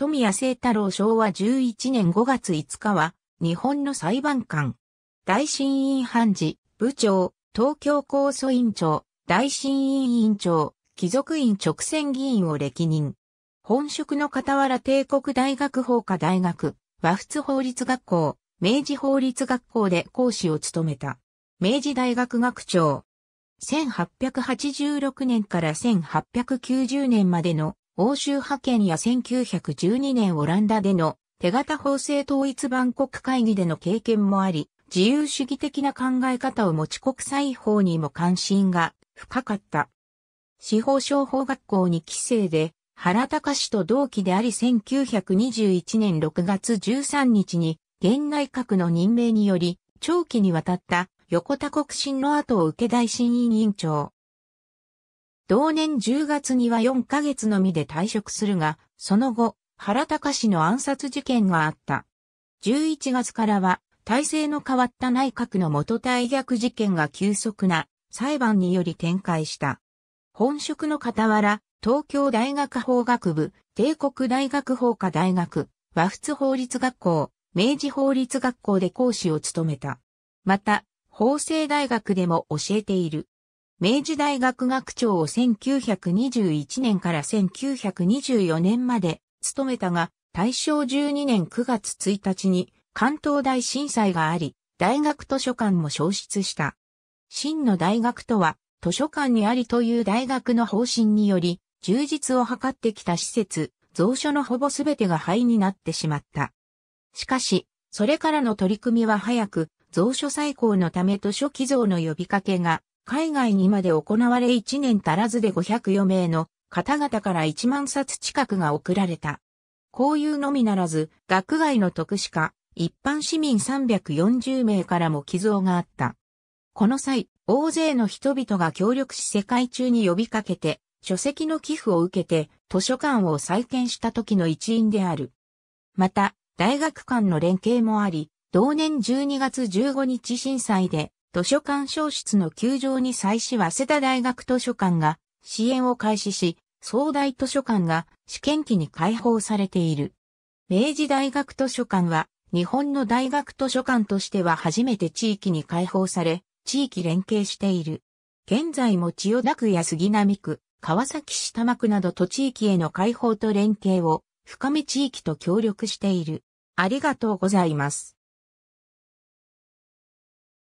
富谷聖太郎昭和11年5月5日は、日本の裁判官、大審院判事、部長、東京高訴院長、大審院員長、貴族院直選議員を歴任。本職の傍ら帝国大学法科大学、和仏法律学校、明治法律学校で講師を務めた。明治大学学長。1886年から1890年までの欧州派遣や1912年オランダでの手形法制統一万国会議での経験もあり、自由主義的な考え方を持ち国際法にも関心が深かった。司法商法学校に帰省で、原隆と同期であり1921年6月13日に、現内閣の任命により、長期にわたった横田国審の後を受け大審委員長、同年10月には4ヶ月のみで退職するが、その後、原隆氏の暗殺事件があった。11月からは、体制の変わった内閣の元大逆事件が急速な裁判により展開した。本職の傍ら、東京大学法学部、帝国大学法科大学、和仏法律学校、明治法律学校で講師を務めた。また、法政大学でも教えている。明治大学学長を1921年から1924年まで務めたが、大正12年9月1日に関東大震災があり、大学図書館も消失した。真の大学とは、図書館にありという大学の方針により、充実を図ってきた施設、蔵書のほぼすべてが灰になってしまった。しかし、それからの取り組みは早く、蔵書再興のため図書寄贈の呼びかけが海外にまで行われ1年足らずで5 0 4余名の方々から1万冊近くが送られた。こういうのみならず、学外の特使家、一般市民340名からも寄贈があった。この際、大勢の人々が協力し世界中に呼びかけて、書籍の寄付を受けて図書館を再建した時の一員である。また、大学間の連携もあり、同年12月15日震災で図書館消失の窮状に際し早稲田大学図書館が支援を開始し、総大図書館が試験期に開放されている。明治大学図書館は日本の大学図書館としては初めて地域に開放され、地域連携している。現在も千代田区や杉並区、川崎市多摩区など都地域への開放と連携を深め地域と協力している。ありがとうございます。